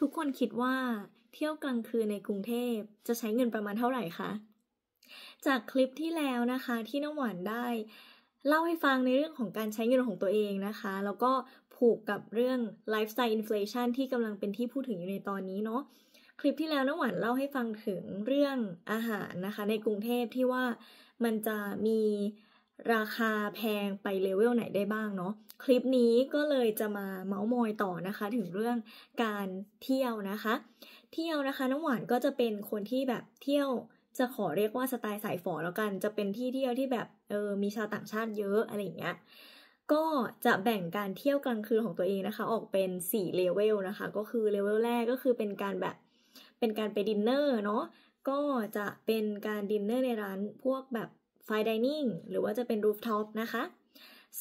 ทุกคนคิดว่าเที่ยวกลางคืนในกรุงเทพจะใช้เงินประมาณเท่าไหร่คะ จากคลิปที่แล้วนะคะ ที่น้ำหวานได้ เล่าให้ฟังในเรื่องของการใช้เงินของตัวเองนะคะ แล้วก็ผูกกับเรื่องไลฟ์สไตล์อินฟลชันที่กำลังเป็นที่พูดถึงอยู่ในตอนนี้เนาะคลิปที่แล้วน้ำหวานเล่าให้ฟังถึงเรื่องอาหารนะคะ ในกรุงเทพที่ว่ามันจะมีราคาแพงไปเลเวลไหนได้บ้างเนาะคลิปนี้ก็เลยจะมาเมาส์มอย ต่อนะคะถึงเรื่องการเที่ยวนะคะ เที่ยวนะคะน้ำหวานก็จะเป็นคนที่แบบเที่ยวจะขอเรียกว่าสไตล์สายฝอแล้วกันจะเป็นที่เที่ยวที่แบบเออมีชาวต่างชาติเยอะอะไรอย่างเงี้ยก็จะแบ่งการเที่ยวกลางคืนของตัวเองนะคะ ออกเป็น 4เลเวลนะคะ ก็คือเลเวลแรกก็คือเป็นการแบบเป็นการไปดินเนอร์เนาะก็จะเป็นการดินเนอร์ในร้านพวกแบบไฟดิเนียงหรือว่าจะเป็นรูฟท็อปนะคะ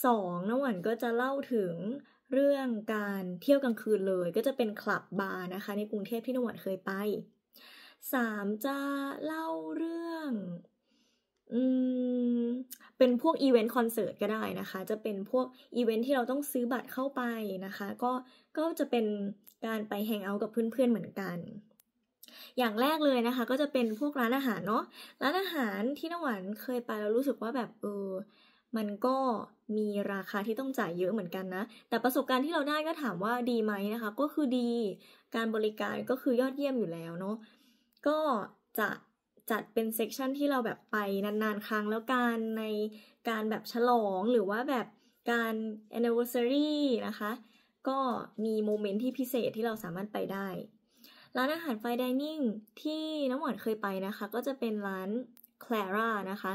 สองน้ำหวานก็จะเล่าถึงเรื่องการเที่ยวกลางคืนเลย ก็จะเป็นคลับบาร์นะคะ ในกรุงเทพที่น้ำหวานเคยไปสามจะเล่าเรื่องอืมเป็นพวกอีเวนต์คอนเสิร์ตก็ได้นะคะ จะเป็นพวกอีเวนต์ที่เราต้องซื้อบัตรเข้าไปนะคะ ก็ก็จะเป็นการไปแฮงเอาท์กับเพื่อนๆเหมือนกันอย่างแรกเลยนะคะก็จะเป็นพวกร้านอาหารเนาะร้านอาหารที่นหวานเคยไปแล้วรู้สึกว่าแบบเออมันก็มีราคาที่ต้องจ่ายเยอะเหมือนกันนะ แต่ประสบการณ์ที่เราได้ก็ถามว่าดีไหมนะคะ ก็คือดีการบริการก็คือยอดเยี่ยมอยู่แล้วเนาะก็จะจัดเป็นเซกชันที่เราแบบไปนาน ๆครั้งแล้วการในการแบบฉลองหรือว่าแบบการ anniversary นะคะก็มีโมเมนต์ที่พิเศษที่เราสามารถไปได้ร้านอาหารไฟดิเนิ่งที่น้ำหวานเคยไปนะคะ ก็จะเป็นร้านแคลร่านะคะ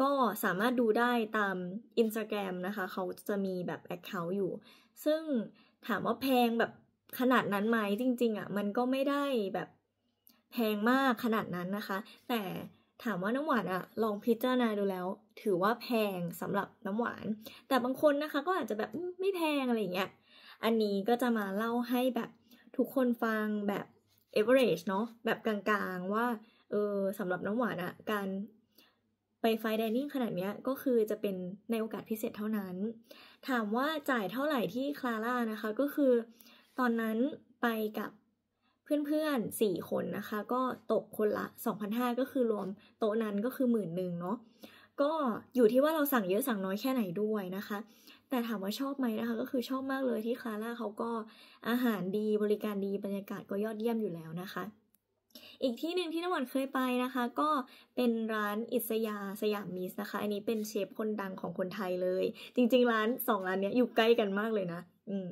ก็สามารถดูได้ตาม i n s t a g r รมนะคะเขาจะมีแบบ Account อยู่ ซึ่งถามว่าแพงแบบขนาดนั้นไหมจริง ๆอะ่ะมันก็ไม่ได้แบบแพงมากขนาดนั้นนะคะ แต่ถามว่าน้ำหวานอะลองพิจารณาดูแล้ว ถือว่าแพงสำหรับน้ำหวาน แต่บางคนนะคะ ก็อาจจะแบบไม่แพงอะไรเงี้ยอันนี้ก็จะมาเล่าให้แบบทุกคนฟังแบบเอเวอร์เรเนาะแบบกลางๆว่าเออสำหรับน้ำหวานอะการไปไฟดนิ่งขนาดเนี้ยก็คือจะเป็นในโอกาสพิเศษเท่านั้น ถามว่าจ่ายเท่าไหร่ที่คลาร่านะคะก็คือตอนนั้นไปกับเพื่อนๆ 4 คนนะคะก็ตกคนละ 2,500 ก็คือรวมโต๊ะนั้นก็คือหมื่นหนึ่งเนาะก็อยู่ที่ว่าเราสั่งเยอะสั่งน้อยแค่ไหนด้วยนะคะแต่ถามว่าชอบไหมนะคะ ก็คือชอบมากเลยที่คาร่าเขาก็อาหารดีบริการดีบรรยากาศก็ยอดเยี่ยมอยู่แล้วนะคะ อีกที่หนึ่งที่น้ำหวานเคยไปนะคะ ก็เป็นร้านอิสยาสยามมิสนะคะ อันนี้เป็นเชฟคนดังของคนไทยเลย จริงๆ ร้านสองร้านเนี้ยอยู่ใกล้กันมากเลยนะอืม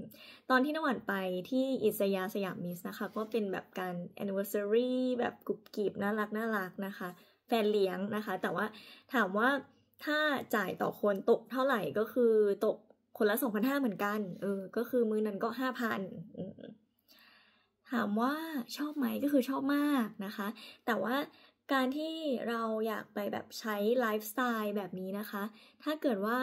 ตอนที่นวันไปที่อิสยาสยามมิสนะคะ ก็เป็นแบบการ anniversary แบบกุบกิบน่ารักน่ารักนะคะ แฟนเลี้ยงนะคะ แต่ว่าถามว่าถ้าจ่ายต่อคนตกเท่าไหร่ก็คือตกคนละสองพันห้าเหมือนกัน เออ ก็คือมือนั้นก็ห้าพันถามว่าชอบไหมก็คือชอบมากนะคะ แต่ว่าการที่เราอยากไปแบบใช้ไลฟ์สไตล์แบบนี้นะคะ ถ้าเกิดว่า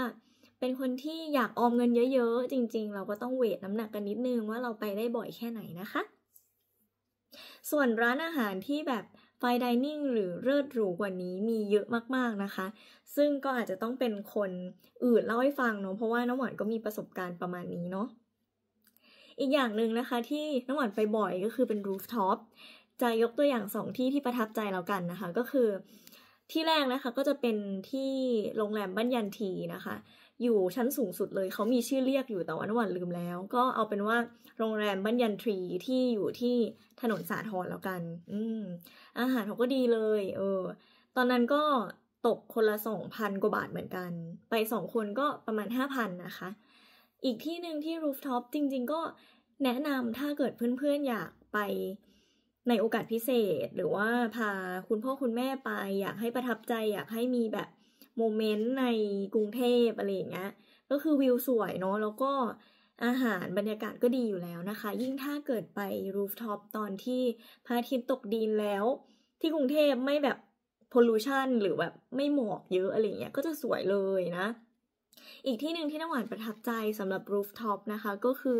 เป็นคนที่อยากออมเงินเยอะๆ จริงๆ เราก็ต้องเวทน้ำหนักกันนิดนึงว่าเราไปได้บ่อยแค่ไหนนะคะ ส่วนร้านอาหารที่แบบไฟดิเนียงหรือเลิศหรูกว่านี้มีเยอะมากๆนะคะ ซึ่งก็อาจจะต้องเป็นคนอื่นเล่าให้ฟังเนาะเพราะว่าน้ำหวานก็มีประสบการณ์ประมาณนี้เนาะอีกอย่างหนึ่งนะคะ ที่น้ำหวานไปบ่อยก็คือเป็นรูฟท็อปจะยกตัวอย่างสองที่ที่ประทับใจแล้วกันนะคะ ก็คือที่แรกนะคะ ก็จะเป็นที่โรงแรมบ้านยันทีนะคะอยู่ชั้นสูงสุดเลยเขามีชื่อเรียกอยู่แต่ว่านวันลืมแล้ว ก็เอาเป็นว่าโรงแรมบัญญันทรี ที่อยู่ที่ถนนสาทรแล้วกัน อืม อาหารเขาก็ดีเลย เออ ตอนนั้นก็ตกคนละสองพันกว่าบาทเหมือนกัน ไปสองคนก็ประมาณห้าพันนะคะ อีกที่หนึ่งที่รูฟท็อปจริง ๆ ก็แนะนำถ้าเกิดเพื่อน ๆ อยากไปในโอกาสพิเศษ หรือว่าพาคุณพ่อคุณแม่ไป อยากให้ประทับใจอยากให้มีแบบโมเมนต์ในกรุงเทพอะไรอย่างเงี้ย ก็คือวิวสวยเนาะ แล้วก็อาหารบรรยากาศก็ดีอยู่แล้วนะคะ ยิ่งถ้าเกิดไปรูฟท็อปตอนที่พระอาทิตย์ตกดินแล้ว ที่กรุงเทพไม่แบบพอลูชันหรือแบบไม่หมอกเยอะอะไรเงี้ย ก็จะสวยเลยนะ อีกที่หนึ่งที่น้ำหวานประทับใจสำหรับรูฟท็อปนะคะก็คือ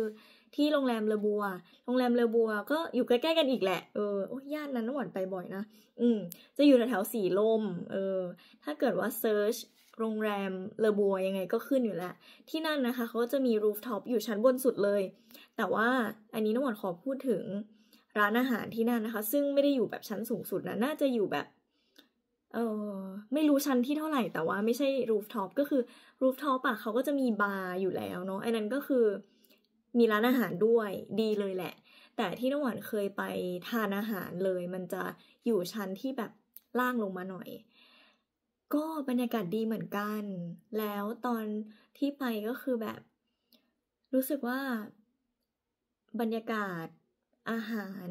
ที่โรงแรมเลบัว โรงแรมเลบัว ก็อยู่ใกล้ๆกันอีกแหละ เออโอ้ย่านนั้นน้ำหวานไปบ่อยนะ อืม จะอยู่แถวๆสีลม เออ ถ้าเกิดว่าเซิร์ชโรงแรมเลบัวยังไง ก็ขึ้นอยู่แล้ว ที่นั่นนะคะเขาจะมีรูฟท็อปอยู่ชั้นบนสุดเลย แต่ว่า อันนี้น้ำหวานขอพูดถึง ร้านอาหารที่นั่นนะคะ ซึ่งไม่ได้อยู่แบบชั้นสูงสุดนะ น่าจะอยู่แบบ เออไม่รู้ชั้นที่เท่าไหร่แต่ว่าไม่ใช่รูฟท็อปก็คือรูฟท็อปอะเขาก็จะมีบาร์อยู่แล้วเนาะ อันนั้นก็คือมีร้านอาหารด้วยดีเลยแหละ แต่ที่น้ำหวานเคยไปทานอาหารเลย มันจะอยู่ชั้นที่แบบล่างลงมาหน่อย ก็บรรยากาศดีเหมือนกัน แล้วตอนที่ไปก็คือแบบ รู้สึกว่าบรรยากาศอาหาร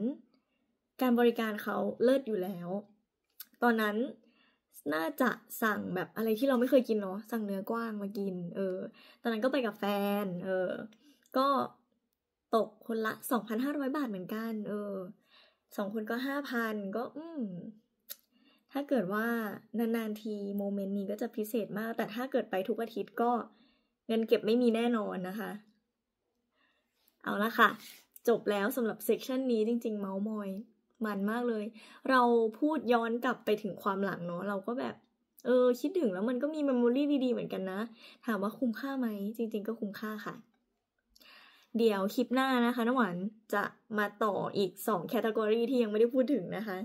การบริการเขาเลิศอยู่แล้ว ตอนนั้นน่าจะสั่งแบบอะไรที่เราไม่เคยกินเนาะสั่งเนื้อกว้างมากิน เออตอนนั้นก็ไปกับแฟน เออก็ตกคนละ 2,500 บาทเหมือนกัน เออสองคนก็ห้าพันก็อืมถ้าเกิดว่านาน ๆ ทีโมเมนต์นี้ก็จะพิเศษมาก แต่ถ้าเกิดไปทุกอาทิตย์ก็เงินเก็บไม่มีแน่นอนนะคะ เอาละค่ะ จบแล้วสำหรับเซกชันนี้จริง ๆ เมาส์มอย มันมากเลย เราพูดย้อนกลับไปถึงความหลังเนาะเราก็แบบ เออ คิดถึงแล้วมันก็มีเมมโมรี่ดีๆเหมือนกันนะถามว่าคุ้มค่าไหมจริงๆก็คุ้มค่าค่ะเดี๋ยวคลิปหน้านะคะน้ำหวานจะมาต่ออีก2แคตตากรีที่ยังไม่ได้พูดถึงนะคะ